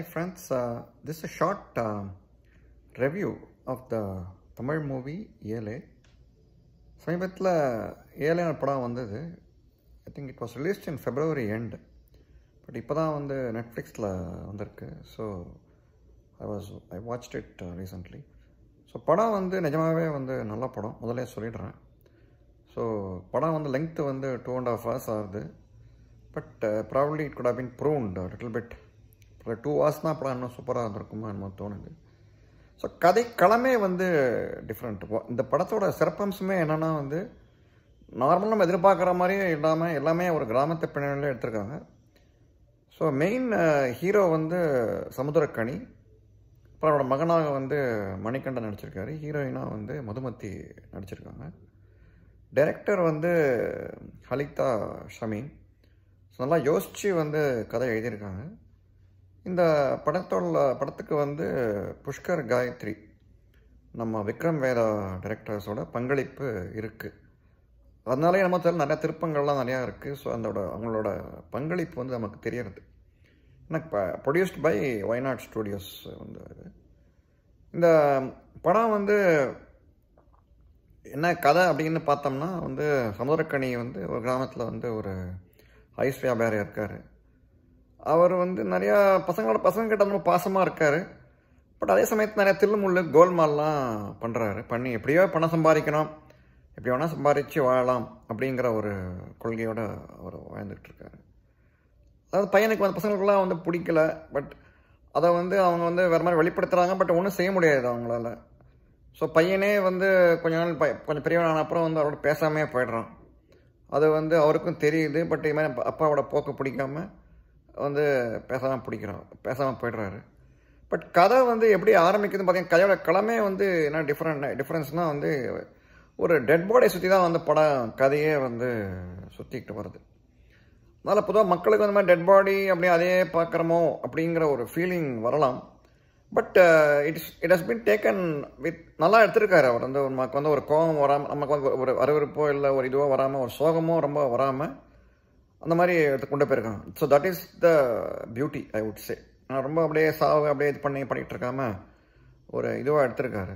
Hi friends, uh, this is a short uh, Tamil movie Aelay சமீபத்தில் ஏலேன படம் வந்தது I think it was released in February end but இப்போ தான் வந்து நெட்ஃப்ளிக்ஸில் வந்திருக்கு so I was I watch it recently so படம் வந்து நிஜமாகவே வந்து நல்ல படம் முதலே சொல்லிடுறேன் ஸோ படம் வந்து லெங்க்த்து வந்து டூ அண்ட் ஆஃப் ஹவர்ஸ் ஆகுது but probably it could have been pruned little bit ஒரு டூ ஹவர்ஸ் தான் படம் இன்னும் சூப்பராக இருந்திருக்குமா என்னமோ தோணுது ஸோ கதை களமே வந்து டிஃப்ரெண்ட் இந்த படத்தோட சிறப்பம்சமே என்னென்னா வந்து நார்மலாக நம்ம எதிர்பார்க்குற மாதிரியே இல்லாமல் எல்லாமே ஒரு கிராமத்தை பின்னணியில் எடுத்திருக்காங்க ஸோ மெயின் ஹீரோ வந்து சமுத்திரக்கனி அப்புறம் அவரோட மகனாக வந்து மணிகண்டன் நடிச்சிருக்காரு ஹீரோயினாக வந்து மதுமதி நடிச்சிருக்காங்க டைரக்டர் வந்து ஹலிதா ஷமீன் ஸோ நல்லா யோசித்து வந்து கதை எழுதியிருக்காங்க இந்த படத்தோட படத்துக்கு வந்து புஷ்கர் காயத்ரி நம்ம விக்ரம் வேதா டைரக்டர்ஸோட பங்களிப்பு இருக்குது அதனாலே நம்ம தெரியல நிறையா திருப்பங்கள்லாம் நிறையா இருக்குது ஸோ அதோட அவங்களோட பங்களிப்பு வந்து நமக்கு தெரியறது எனக்கு இப்போ ப்ரொடியூஸ்ட் பை ஒய்நாட் ஸ்டூடியோஸ் வந்து இந்த படம் வந்து என்ன கதை அப்படின்னு பார்த்தோம்னா வந்து சமுதிரக்கணி வந்து ஒரு கிராமத்தில் வந்து ஒரு ஐஸ் வியாபாரியாக இருக்கார் அவர் வந்து நிறையா பசங்களோட பசங்கக்கிட்ட ரொம்ப பாசமாக இருக்கார் பட் அதே சமயத்து நிறையா தில்லுமுள்ளு கோல்மால்லாம் பண்ணுறாரு பண்ணி எப்படியோ பணம் சம்பாதிக்கணும் எப்படி வேணால் சம்பாதிச்சு வாழலாம் அப்படிங்கிற ஒரு கொள்கையோடு அவர் வாழ்ந்துகிட்ருக்காரு அதாவது பையனுக்கு வந்து பசங்களுக்குலாம் வந்து பிடிக்கல பட் அதை வந்து அவங்க வந்து வேறு மாதிரி வெளிப்படுத்துகிறாங்க பட் ஒன்றும் செய்ய முடியாது அவங்களால ஸோ பையனே வந்து கொஞ்ச நாள் ப கொஞ்சம் பெரியவன் அப்புறம் வந்து அவரோட பேசாமே போயிடுறான் அது வந்து அவருக்கும் தெரியுது பட் இது மாதிரி அப்பாவோட போக்கு பிடிக்காமல் வந்து பேசாமல் பிடிக்கிறோம் பேசாமல் போயிடுறாரு பட் கதை வந்து எப்படி ஆரம்பிக்குதுன்னு பார்த்தீங்கன்னா கதையோட கிழமே வந்து என்ன டிஃப்ரெண்ட் டிஃப்ரென்ஸ்னால் வந்து ஒரு டெட் பாடியை சுற்றி தான் வந்து படம் கதையே வந்து சுற்றிக்கிட்டு வருது அதனால் பொதுவாக மக்களுக்கு வந்து மாதிரி டெட் பாடி அப்படியே அதே பார்க்குறோமோ அப்படிங்கிற ஒரு ஃபீலிங் வரலாம் but it's it has been taken with நல்லா எடுத்திருக்காரு அவர் வந்து நமக்கு வந்து ஒரு கோபம் வராமல் நமக்கு வந்து ஒரு வரவேற்போ இல்லை ஒரு இதுவோ வராமல் ஒரு சோகமோ ரொம்ப வராமல் அந்த மாதிரி கொண்டு போயிருக்காங்க so that is the beauty I would say நான் ரொம்ப அப்படியே சாவு அப்படியே இது பண்ணி பண்ணிகிட்டு இருக்காம ஒரு இதுவாக எடுத்திருக்காரு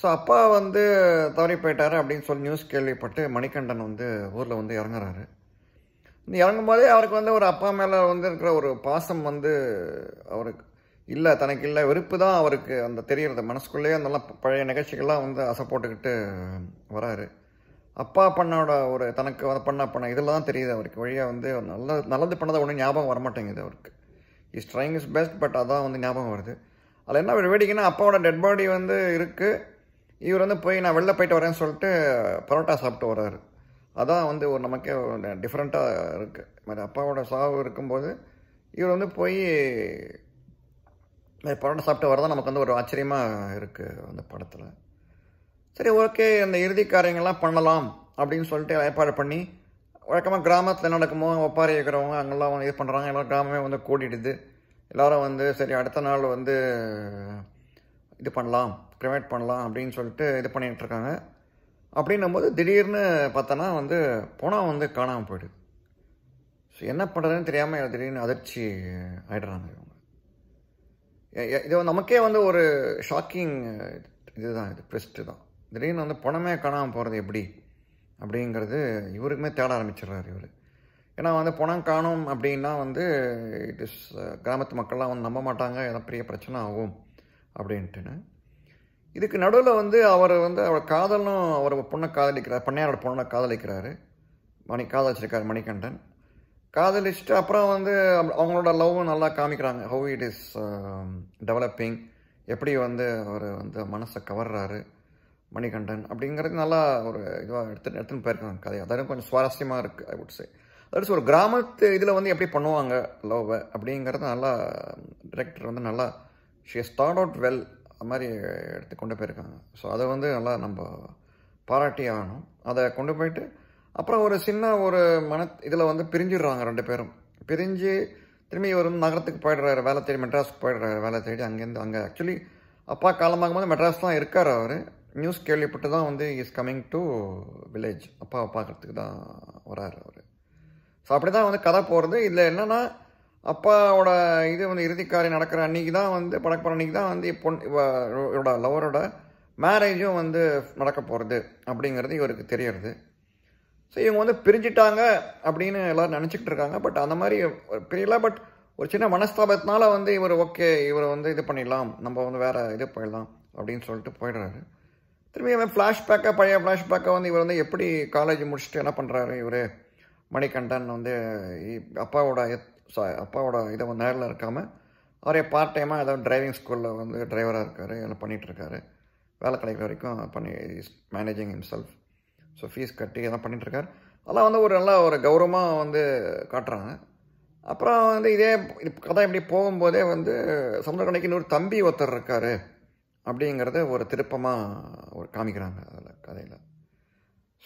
ஸோ அப்பா வந்து தவறி போயிட்டார் அப்படின்னு சொல்லி நியூஸ் கேள்விப்பட்டு மணிகண்டன் வந்து ஊரில் வந்து இறங்குறாரு இந்த இறங்கும் போதே அவருக்கு வந்து ஒரு அப்பா மேலே வந்து இருக்கிற ஒரு பாசம் வந்து அவருக்கு இல்லை தனக்கு இல்லை வெறுப்பு தான் அவருக்கு அந்த தெரிகிறது மனசுக்குள்ளேயே அந்த பழைய நிகழ்ச்சிகள்லாம் வந்து அசை போட்டுக்கிட்டு வராரு அப்பா பண்ணோட ஒரு தனக்கு பண்ண பண்ண இதில் தான் தெரியுது அவருக்கு வழியாக வந்து நல்ல நல்லது பண்ணதை ஒன்றும் ஞாபகம் வரமாட்டேங்குது அவருக்கு is trying his best but அதான் வந்து ஞாபகம் வருது அதில் என்ன ஒரு வேடிக்கைன்னா அப்பாவோட டெட் பாடி வந்து இருக்குது இவர் வந்து போய் நான் வெளில போயிட்டு வரேன்னு சொல்லிட்டு பரோட்டா சாப்பிட்டு வர்றாரு அதான் வந்து ஒரு நமக்கே டிஃப்ரெண்ட்டாக இருக்குது மாதிரி அப்பாவோட சாவு இருக்கும்போது இவர் வந்து போய் பரோட்டா சாப்பிட்டு வரதான் நமக்கு வந்து ஒரு ஆச்சரியமாக இருக்குது அந்த படத்தில் சரி ஓகே அந்த இறுதி காரியங்கள்லாம் பண்ணலாம் அப்படின்னு சொல்லிட்டு ஏற்பாடு பண்ணி வழக்கமாக கிராமத்தில் நடக்குமோ ஒப்பாரி இருக்கிறவங்க அங்கெல்லாம் வந்து இது பண்ணுறாங்க எல்லோரும் கிராமமே வந்து கூட்டிடுது எல்லோரும் வந்து சரி அடுத்த நாள் வந்து இது பண்ணலாம் க்ரிமேட் பண்ணலாம் அப்படின்னு சொல்லிட்டு இது பண்ணிகிட்ருக்காங்க அப்படின்னும்போது திடீர்னு பார்த்தோன்னா வந்து பணம் வந்து காணாமல் போயிடுது ஸோ என்ன பண்ணுறதுன்னு தெரியாமல் திடீர்னு அதிர்ச்சி ஆகிடுறாங்க இவங்க இது நமக்கே வந்து ஒரு ஷாக்கிங் இதுதான் இது பெஸ்ட்டு தான் திடீர்னு வந்து பணமே காணாமல் போகிறது எப்படி அப்படிங்கிறது இவருக்குமே தேட ஆரம்பிச்சிடுறாரு இவர் ஏன்னா வந்து பணம் காணும் அப்படின்னா வந்து இட் இஸ் கிராமத்து மக்கள்லாம் வந்து நம்ப மாட்டாங்க எதாவது பெரிய பிரச்சனை ஆகும் அப்படின்ட்டுன்னு இதுக்கு நடுவில் வந்து அவர் வந்து அவர் காதலும் அவர் பொண்ணை காதலிக்கிறார் பண்ணையாரோட பொண்ணை காதலிக்கிறாரு மணி காதலிச்சிருக்காரு மணிகண்டன் காதலிச்சுட்டு அப்புறம் வந்து அவங்களோட லவ்வும் நல்லா காமிக்கிறாங்க ஹவு இட் இஸ் டெவலப்பிங் எப்படி வந்து அவர் வந்து மனசை கவர்றாரு மணிகண்டன் அப்படிங்கிறது நல்லா ஒரு இதுவாக எடுத்து எடுத்துன்னு போயிருக்காங்க கதை அதாவது கொஞ்சம் சுவாரஸ்யமாக இருக்குது ஐ உட் சே ஒரு கிராமத்து இதில் வந்து எப்படி பண்ணுவாங்க லவ்வை அப்படிங்கிறது நல்லா டிரெக்டர் வந்து நல்லா ஷி ஸ்டார்ட் அவுட் வெல் அது மாதிரி எடுத்து கொண்டு போயிருக்காங்க ஸோ அதை வந்து நல்லா நம்ம பாராட்டி ஆகணும் அதை கொண்டு போயிட்டு அப்புறம் ஒரு சின்ன ஒரு மன இதில் வந்து பிரிஞ்சிடுறாங்க ரெண்டு பேரும் பிரிஞ்சு திரும்பி இவர் வந்து நகரத்துக்கு போயிடுறாரு வேலை தேடி மெட்ராஸ்க்கு போயிடுறாரு வேலை தேடி அங்கேருந்து அங்கே ஆக்சுவலி அப்பா காலமாகும் போது மெட்ராஸ் தான் இருக்கார் அவர் நியூஸ் கேள்விப்பட்டு தான் வந்து இஸ் கம்மிங் டு வில்லேஜ் அப்பாவை பார்க்குறதுக்கு தான் வராரு அவர் ஸோ அப்படி தான் வந்து கதை போகிறது இதில் என்னென்னா அப்பாவோட இது வந்து இறுதிக்காரி நடக்கிற அன்னைக்கு தான் வந்து படக்கிற அன்னைக்கு தான் வந்து பொன் இவரோட லவரோட மேரேஜும் வந்து நடக்க போகிறது அப்படிங்கிறது இவருக்கு தெரியறது ஸோ இவங்க வந்து பிரிஞ்சிட்டாங்க அப்படின்னு எல்லோரும் நினச்சிக்கிட்டு இருக்காங்க பட் அந்த மாதிரி பிரியல பட் ஒரு சின்ன மனஸ்தாபத்தினால வந்து இவர் ஓகே இவரை வந்து இது பண்ணிடலாம் நம்ம வந்து வேறு இது போயிடலாம் அப்படின்னு சொல்லிட்டு போயிடுறாரு திரும்பி அவன் ஃப்ளாஷ்பேக்காக பழைய ஃப்ளாஷ்பேக்காக வந்து இவர் வந்து எப்படி காலேஜ் முடிச்சுட்டு என்ன பண்ணுறாரு இவர் மணிகண்டன் வந்து அப்பாவோட அப்பாவோட இதை வந்து நேரில் இருக்காமல் அவரே பார்ட் டைமாக ஏதாவது டிரைவிங் ஸ்கூலில் வந்து டிரைவராக இருக்கார் எல்லாம் பண்ணிகிட்ருக்காரு வேலை கிடைக்கிற வரைக்கும் பண்ணி his managing self so fees கட்டி எல்லாம் பண்ணிகிட்ருக்காரு அதெல்லாம் வந்து ஒரு நல்லா ஒரு கௌரவமாக வந்து காட்டுறாங்க அப்புறம் வந்து இதே கதை இப்படி போகும்போதே வந்து சமுதிரக்கணிக்கு இன்னொரு தம்பி ஒருத்தர் இருக்கார் அப்படிங்கிறத ஒரு திருப்பமாக ஒரு காமிக்கிறாங்க அதில் கதையில்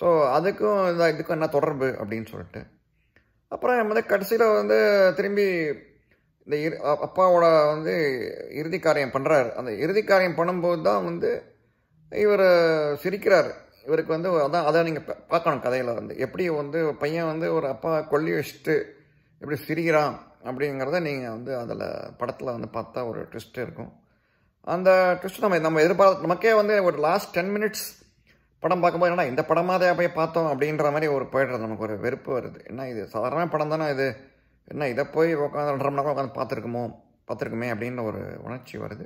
ஸோ அதுக்கும் இதுக்கும் என்ன தொடர்பு அப்படின்னு சொல்லிட்டு அப்புறம் வந்து கடைசியில் வந்து திரும்பி இந்த இரு அப்பாவோட வந்து இறுதி காரியம் பண்ணுறாரு அந்த இறுதி காரியம் பண்ணும்போது தான் வந்து இவர் சிரிக்கிறார் இவருக்கு வந்து அதான் அதை நீங்கள் பார்க்கணும் கதையில் வந்து எப்படி வந்து பையன் வந்து ஒரு அப்பா கொல்லி வச்சுட்டு எப்படி சிரிக்கிறான் அப்படிங்கிறத நீங்கள் வந்து அதில் படத்தில் வந்து பார்த்தா ஒரு ட்விஸ்ட்டு இருக்கும் அந்த ட்விஸ்ட் நம்ம நம்ம எதிர்பார்த்து நமக்கே வந்து ஒரு லாஸ்ட் டென் மினிட்ஸ் படம் பார்க்கும்போது என்னடா இந்த படமாக போய் பார்த்தோம் அப்படின்ற மாதிரி ஒரு போயிடுறது நமக்கு ஒரு வெறுப்பு வருது என்ன இது சாதாரண படம் தானே இது என்ன இதை போய் உட்காந்து ரெண்டரை மணி நேரம் உட்காந்து பார்த்துருக்குமோ பார்த்துருக்குமே அப்படின்னு ஒரு உணர்ச்சி வருது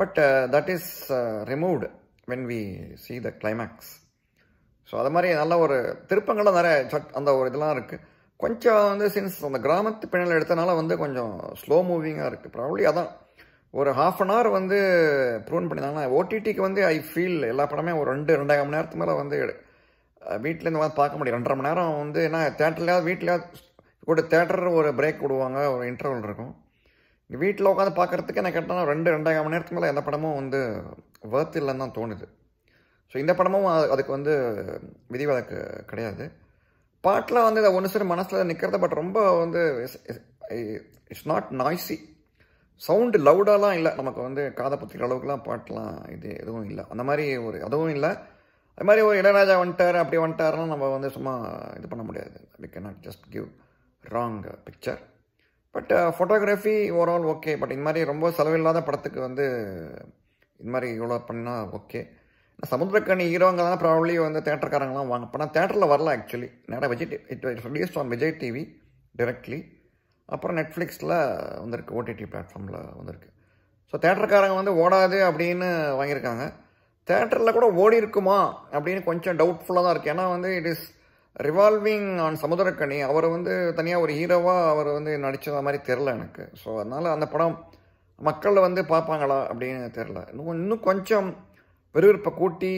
but that is removed when we see the climax so அது மாதிரி நல்ல ஒரு திருப்பங்கள்லாம் நிறைய சட் அந்த ஒரு இதெல்லாம் இருக்குது கொஞ்சம் வந்து சின்ஸ் அந்த கிராமத்து பின்னல் எடுத்தனால வந்து கொஞ்சம் ஸ்லோ மூவிங்காக இருக்குது ப்ராப்ளி அதான் ஒரு ஹாஃப் அன் ஹவர் வந்து ப்ரூன் பண்ணியிருந்தாங்கன்னா ஓடிடிக்கு வந்து ஐ ஃபீல் எல்லா படமே ஒரு ரெண்டு ரெண்டாயிரம் மணி நேரத்துக்கு மேலே வந்து வீட்டிலேருந்து வந்து பார்க்க முடியும் ரெண்டரை மணி நேரம் வந்து ஏன்னா தேட்டர்லையாவது வீட்டிலையாவது கூட தேட்டர் ஒரு பிரேக் விடுவாங்க ஒரு இன்டர்வல் இருக்கும் வீட்டில் உட்காந்து பார்க்குறதுக்கு எனக்கு கேட்டால் ரெண்டு ரெண்டாயிரம் மணி நேரத்துக்கு மேலே எந்த படமும் வந்து வர்த் இல்லைன்னு தான் தோணுது ஸோ இந்த படமும் அதுக்கு வந்து விதிவிலக்கு கிடையாது பாட்டில் வந்து இதை ஒன்று சரி மனசில் நிற்கிறது பட் ரொம்ப வந்து இட்ஸ் நாட் நாய்ஸி சவுண்டு லவுடாலாம் இல்லை நமக்கு வந்து காதை பற்றிக்கிற அளவுக்குலாம் பாட்டெலாம் இது எதுவும் இல்லை அந்த மாதிரி ஒரு அதுவும் இல்லை அது மாதிரி ஒரு இளையராஜா வந்துட்டார் அப்படி வந்துட்டாருன்னா நம்ம வந்து சும்மா இது பண்ண முடியாது we can't just give wrong picture but photography overall okay but இது மாதிரி ரொம்ப செலவில்லாத படத்துக்கு வந்து இது மாதிரி இவ்வளோ பண்ணால் ஓகே சமுத்திரக்கணி ஹீரோங்க தான் ப்ராப்ளி வந்து தேட்டர்காரங்களாம் வாங்க இப்போ நான் தேட்டரில் வரல ஆக்சுவலி நேராக Vijay it release on Vijay TV directly அப்புறம் நெட்ஃப்ளிக்ஸில் வந்திருக்கு ஓடிடி பிளாட்ஃபார்மில் வந்திருக்கு ஸோ தேட்டருக்காரங்க வந்து ஓடாது அப்படின்னு வாங்கியிருக்காங்க தேட்டரில் கூட ஓடி இருக்குமா அப்படின்னு கொஞ்சம் டவுட்ஃபுல்லாக தான் இருக்குது ஏன்னா வந்து it is revolving on Samuthirakani அவர் வந்து தனியாக ஒரு ஹீரோவாக அவர் வந்து நடித்தது மாதிரி தெரில எனக்கு ஸோ அதனால் அந்த படம் மக்களில் வந்து பார்ப்பாங்களா அப்படின்னு தெரில இன்னும் இன்னும் கொஞ்சம் விறுவிறுப்பை கூட்டி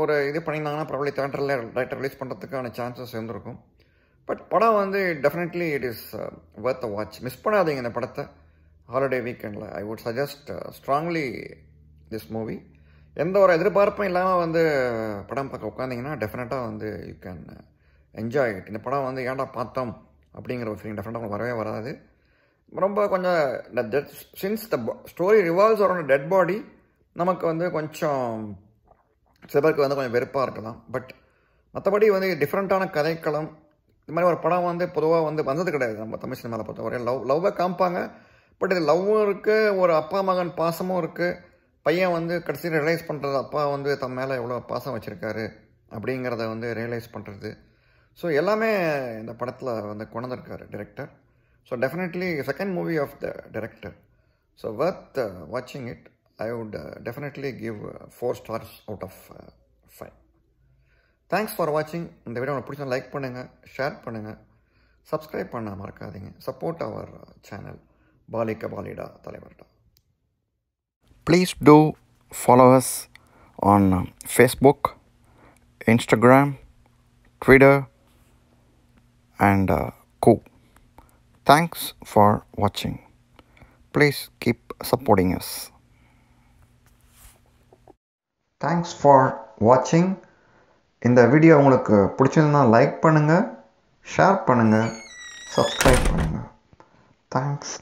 ஒரு இது பண்ணியிருந்தாங்கன்னா ப்ராப்ளி தேட்டரில் டைரக்டர் ரிலீஸ் பண்ணுறதுக்கான சான்சஸ் இருந்திருக்கும் பட் படம் வந்து definitely it is worth a watch miss பண்ணாதீங்க இந்த படத்தை ஹாலிடே வீக்கெண்டில் I would suggest strongly this movie எந்த ஒரு எதிர்பார்ப்பும் இல்லாமல் வந்து படம் பார்க்க உட்காந்திங்கன்னா டெஃபினட்டாக வந்து யூ கேன் என்ஜாய் இட் இந்த படம் வந்து ஏன்டா பார்த்தோம் அப்படிங்கிற ஒரு ஃபீலிங் டெஃபினட்டாக வரவே வராது ரொம்ப கொஞ்சம் இந்த death since the story revolves வரும் டெட் பாடி நமக்கு வந்து கொஞ்சம் சிலருக்கு வந்து கொஞ்சம் வெறுப்பாக இருக்கலாம் பட் மற்றபடி வந்து டிஃப்ரெண்ட்டான கதைக்களம் இந்த மாதிரி ஒரு படம் வந்து பொதுவாக வந்து வந்தது கிடையாது நம்ம தமிழ் சினிமாவில் பார்த்தா ஒரே லவ் லவ்வை காமிப்பாங்க பட் இது லவ்வும் இருக்குது ஒரு அப்பா மகன் பாசமும் இருக்குது பையன் வந்து கடைசியில் ரியலைஸ் பண்ணுறது அப்பா வந்து தம் மேலே எவ்வளோ பாசம் வச்சுருக்காரு அப்படிங்கிறத வந்து ரியலைஸ் பண்ணுறது ஸோ எல்லாமே இந்த படத்தில் வந்து கொண்டிருக்காரு director so definitely second movie of the director so வர்த் வாட்சிங் it I would definitely give four stars out of thanks for வாட்சிங் இந்த வீடியோ உங்களுக்கு பிடிச்சா லைக் பண்ணுங்கள் ஷேர் பண்ணுங்கள் சப்ஸ்கிரைப் பண்ண மறக்காதீங்க support our channel பாலிக பாலிடா தலைவர்டா please do followers on Facebook Instagram Twitter and go thanks for வாட்சிங் please keep supporting us thanks for வாட்சிங் இந்த வீடியோ உங்களுக்கு பிடிச்சிருந்தா லைக் பண்ணுங்கள் ஷேர் பண்ணுங்கள் சப்ஸ்கிரைப் பண்ணுங்கள் தேங்க்ஸ்